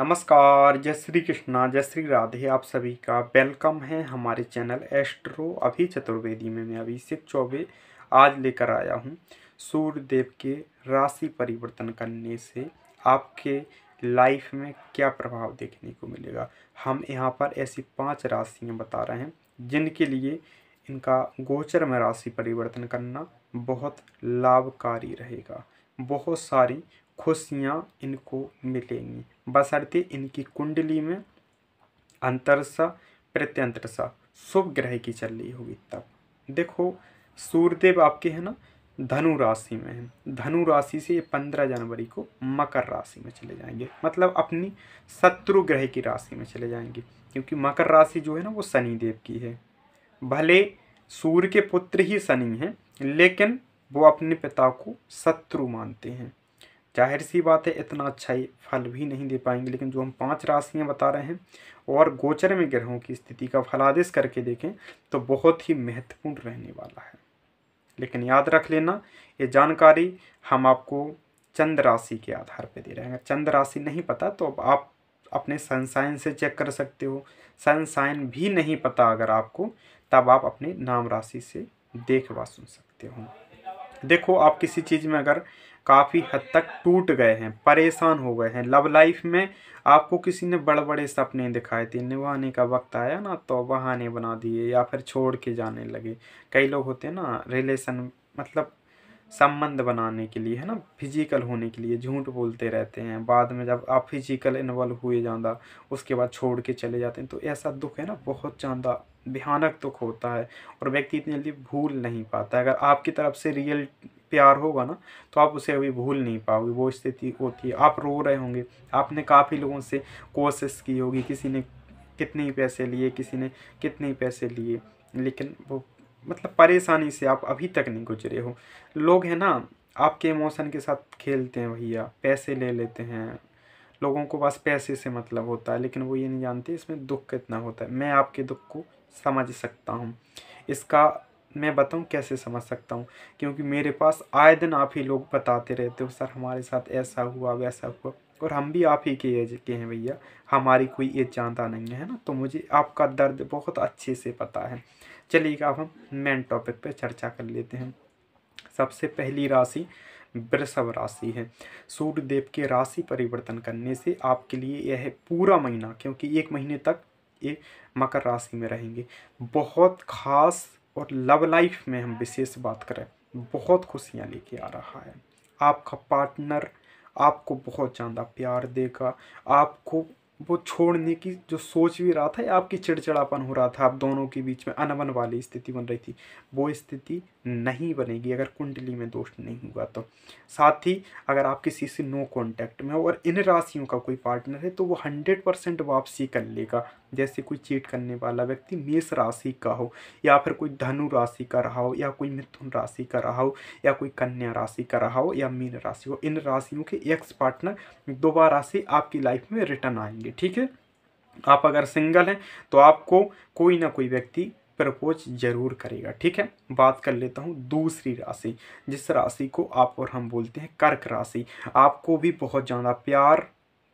नमस्कार जय श्री कृष्णा जय श्री राधे आप सभी का वेलकम है हमारे चैनल एस्ट्रो अभी चतुर्वेदी में मैं अभी शिव चौबे आज लेकर आया हूँ सूर्यदेव के राशि परिवर्तन करने से आपके लाइफ में क्या प्रभाव देखने को मिलेगा हम यहाँ पर ऐसी पांच राशियाँ बता रहे हैं जिनके लिए इनका गोचर में राशि परिवर्तन करना बहुत लाभकारी रहेगा बहुत सारी खुशियाँ इनको मिलेंगी बसरते इनकी कुंडली में अंतरसा प्रत्यंतरसा शुभ ग्रह की चल रही होगी तब देखो सूर्यदेव आपके है ना धनु राशि में है धनु राशि से ये पंद्रह जनवरी को मकर राशि में चले जाएंगे मतलब अपनी शत्रु ग्रह की राशि में चले जाएंगे क्योंकि मकर राशि जो है ना वो शनि देव की है भले सूर्य के पुत्र ही शनि हैं लेकिन वो अपने पिता को शत्रु मानते हैं जाहिर सी बात है इतना अच्छा ही फल भी नहीं दे पाएंगे लेकिन जो हम पांच राशियां बता रहे हैं और गोचर में ग्रहों की स्थिति का फलादेश करके देखें तो बहुत ही महत्वपूर्ण रहने वाला है लेकिन याद रख लेना ये जानकारी हम आपको चंद्र राशि के आधार पर दे रहे हैं चंद्र राशि नहीं पता तो अब आप अपने सनसाइन से चेक कर सकते हो सनसाइन भी नहीं पता अगर आपको तब आप अपने नाम राशि से देख व सुन सकते हो देखो आप किसी चीज़ में अगर काफ़ी हद तक टूट गए हैं परेशान हो गए हैं लव लाइफ में आपको किसी ने बड़े बड़े सपने दिखाए थे निभाने का वक्त आया ना तो बहाने बना दिए या फिर छोड़ के जाने लगे कई लोग होते हैं ना रिलेशन मतलब संबंध बनाने के लिए है ना फिजिकल होने के लिए झूठ बोलते रहते हैं बाद में जब आप फिजिकल इन्वॉल्व हुए ज़्यादा उसके बाद छोड़ के चले जाते हैं तो ऐसा दुख है ना बहुत ज़्यादा भयानक दुख होता है और व्यक्ति इतनी जल्दी भूल नहीं पाता अगर आपकी तरफ से रियल प्यार होगा ना तो आप उसे अभी भूल नहीं पाओगे वो स्थिति होती है आप रो रहे होंगे आपने काफ़ी लोगों से कोशिश की होगी किसी ने कितने पैसे लिए किसी ने कितने पैसे लिए लेकिन वो मतलब परेशानी से आप अभी तक नहीं गुजरे हो लोग हैं ना आपके इमोशन के साथ खेलते हैं भैया पैसे ले लेते हैं लोगों को बस पैसे से मतलब होता है लेकिन वो ये नहीं जानते इसमें दुख कितना होता है मैं आपके दुख को समझ सकता हूँ इसका मैं बताऊँ कैसे समझ सकता हूँ क्योंकि मेरे पास आए दिन आप ही लोग बताते रहते हो सर हमारे साथ ऐसा हुआ वैसा हुआ और हम भी आप ही के एज के हैं भैया हमारी कोई एज जानता नहीं है ना तो मुझे आपका दर्द बहुत अच्छे से पता है चलिए अब हम मेन टॉपिक पर चर्चा कर लेते हैं सबसे पहली राशि वृषभ राशि है सूर्य देव के राशि परिवर्तन करने से आपके लिए यह पूरा महीना क्योंकि एक महीने तक ये मकर राशि में रहेंगे बहुत खास और लव लाइफ में हम विशेष बात करें बहुत खुशियाँ लेके आ रहा है आपका पार्टनर आपको बहुत ज़्यादा प्यार देगा आपको वो छोड़ने की जो सोच भी रहा था या आपकी चिड़चिड़ापन हो रहा था आप दोनों के बीच में अनबन वाली स्थिति बन रही थी वो स्थिति नहीं बनेगी अगर कुंडली में दोष नहीं हुआ तो साथ ही अगर आप किसी से नो कांटेक्ट में हो और इन राशियों का कोई पार्टनर है तो वो हंड्रेड परसेंट वापसी कर लेगा जैसे कोई चीट करने वाला व्यक्ति मेष राशि का हो या फिर कोई धनु राशि का रहा हो या कोई मिथुन राशि का रहा हो या कोई कन्या राशि का रहा हो या मीन राशि हो इन राशियों के एक्स पार्टनर दोबारा से आपकी लाइफ में रिटर्न आएंगे ठीक है आप अगर सिंगल हैं तो आपको कोई ना कोई व्यक्ति प्रपोज जरूर करेगा ठीक है बात कर लेता हूँ दूसरी राशि जिस राशि को आप और हम बोलते हैं कर्क राशि आपको भी बहुत ज़्यादा प्यार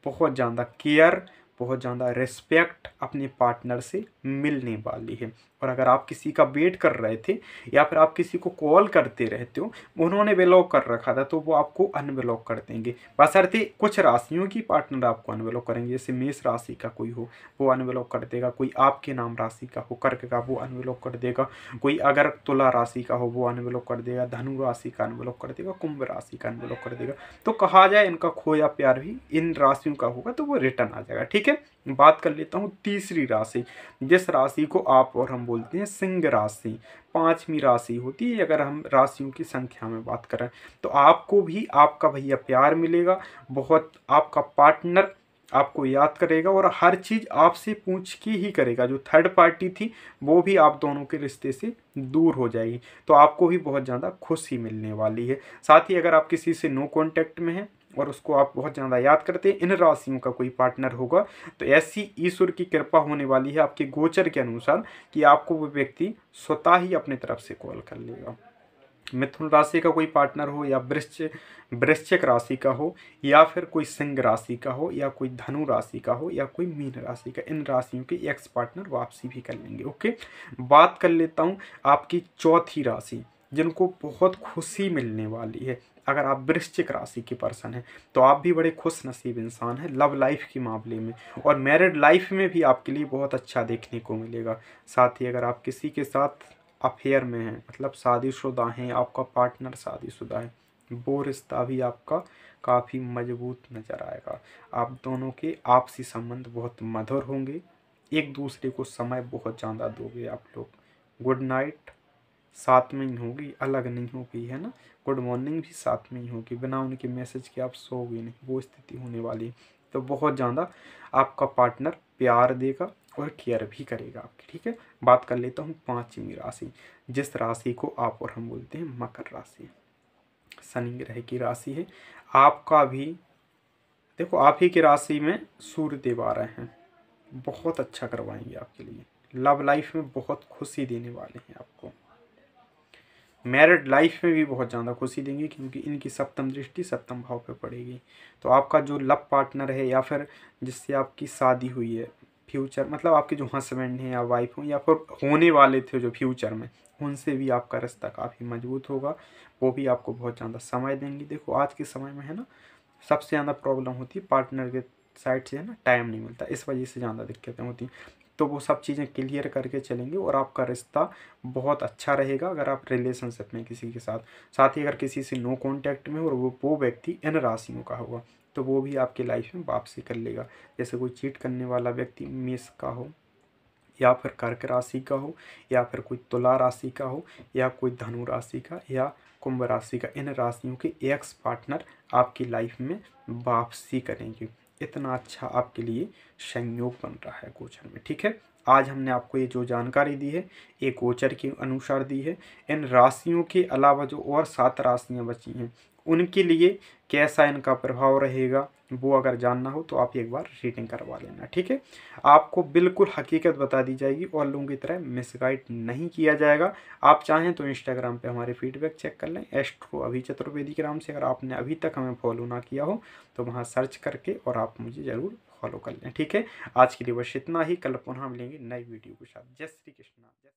बहुत ज़्यादा केयर बहुत ज़्यादा रिस्पेक्ट अपने पार्टनर से मिलने वाली है और अगर आप किसी का वेट कर रहे थे या फिर आप किसी को कॉल करते रहते हो उन्होंने ब्लॉक कर रखा था तो वो आपको अनब्लॉक कर देंगे बस अर्थे कुछ राशियों की पार्टनर आपको अनब्लॉक करेंगे जैसे मेष राशि का कोई हो वो अनब्लॉक कर देगा कोई आपके नाम राशि का हो कर्क का वो अनब्लॉक कर देगा कोई अगर तुला राशि का हो वो अनब्लॉक कर देगा धनु राशि का अनब्लॉक कर देगा कुंभ राशि का अनब्लॉक कर देगा तो कहा जाए इनका खोया प्यार भी इन राशियों का होगा तो वो रिटर्न आ जाएगा ठीक ठीक है बात कर लेता हूँ तीसरी राशि जिस राशि को आप और हम बोलते हैं सिंह राशि पांचवी राशि होती है अगर हम राशियों की संख्या में बात करें तो आपको भी आपका भैया प्यार मिलेगा बहुत आपका पार्टनर आपको याद करेगा और हर चीज़ आपसे पूछ के ही करेगा जो थर्ड पार्टी थी वो भी आप दोनों के रिश्ते से दूर हो जाएगी तो आपको भी बहुत ज़्यादा खुशी मिलने वाली है साथ ही अगर आप किसी से नो कॉन्टैक्ट में हैं और उसको आप बहुत ज़्यादा याद करते हैं इन राशियों का कोई पार्टनर होगा तो ऐसी ईश्वर की कृपा होने वाली है आपके गोचर के अनुसार कि आपको वो व्यक्ति स्वतः ही अपने तरफ से कॉल कर लेगा मिथुन राशि का कोई पार्टनर हो या वृश्च वृश्चिक राशि का हो या फिर कोई सिंह राशि का हो या कोई धनु राशि का हो या कोई मीन राशि का इन राशियों के एक्स पार्टनर वापसी भी कर लेंगे ओके बात कर लेता हूँ आपकी चौथी राशि जिनको बहुत खुशी मिलने वाली है अगर आप वृश्चिक राशि के पर्सन हैं तो आप भी बड़े खुश नसीब इंसान हैं लव लाइफ के मामले में और मैरिड लाइफ में भी आपके लिए बहुत अच्छा देखने को मिलेगा साथ ही अगर आप किसी के साथ अफेयर में हैं मतलब शादीशुदा हैं आपका पार्टनर शादीशुदा है वो रिश्ता भी आपका काफ़ी मजबूत नज़र आएगा आप दोनों के आपसी संबंध बहुत मधुर होंगे एक दूसरे को समय बहुत ज़्यादा दोगे आप लोग गुड नाइट साथ में ही होगी अलग नहीं होगी है ना गुड मॉर्निंग भी साथ में ही होगी बिना उनके मैसेज के आप सोओगे नहीं वो स्थिति होने वाली है तो बहुत ज़्यादा आपका पार्टनर प्यार देगा और केयर भी करेगा आपकी ठीक है बात कर लेता हूँ पाँचवीं राशि जिस राशि को आप और हम बोलते हैं मकर राशि शनि ग्रह की राशि है आपका भी देखो आप ही की राशि में सूर्य देव आ रहे हैं बहुत अच्छा करवाएंगे आपके लिए लव लाइफ में बहुत खुशी देने वाले हैं आपको मैरिड लाइफ में भी बहुत ज़्यादा खुशी देंगे क्योंकि इनकी सप्तम दृष्टि सप्तम भाव पे पड़ेगी तो आपका जो लव पार्टनर है या फिर जिससे आपकी शादी हुई है फ्यूचर मतलब आपके जो हस्बैंड हैं या वाइफ हों या फिर होने वाले थे जो फ्यूचर में उनसे भी आपका रिश्ता काफ़ी मजबूत होगा वो भी आपको बहुत ज़्यादा समय देंगी देखो आज के समय में है ना सबसे ज़्यादा प्रॉब्लम होती है पार्टनर के साइड से है ना टाइम नहीं मिलता इस वजह से ज़्यादा दिक्कतें होती तो वो सब चीज़ें क्लियर करके चलेंगे और आपका रिश्ता बहुत अच्छा रहेगा अगर आप रिलेशनशिप में किसी के साथ साथ ही अगर किसी से नो कॉन्टैक्ट में और वो वो व्यक्ति इन राशियों का होगा तो वो भी आपके लाइफ में वापसी कर लेगा जैसे कोई चीट करने वाला व्यक्ति मिस का हो या फिर कर्क राशि का हो या फिर कोई तुला राशि का हो या कोई धनु राशि का या कुंभ राशि का इन राशियों के एक्स पार्टनर आपकी लाइफ में वापसी करेंगे इतना अच्छा आपके लिए संयोग बन रहा है गोचर में ठीक है आज हमने आपको ये जो जानकारी दी है ये गोचर के अनुसार दी है इन राशियों के अलावा जो और सात राशियाँ बची हैं उनके लिए कैसा इनका प्रभाव रहेगा वो अगर जानना हो तो आप एक बार रीडिंग करवा लेना ठीक है आपको बिल्कुल हकीकत बता दी जाएगी और लोगों की तरह मिसगाइड नहीं किया जाएगा आप चाहें तो इंस्टाग्राम पे हमारे फीडबैक चेक कर लें एस्ट्रो अभी चतुर्वेदी के नाम से अगर आपने अभी तक हमें फॉलो ना किया हो तो वहाँ सर्च करके और आप मुझे ज़रूर फॉलो कर लें ठीक है आज के लिए बस इतना ही कल पुनः मिलेंगे नई वीडियो के साथ जय श्री कृष्णा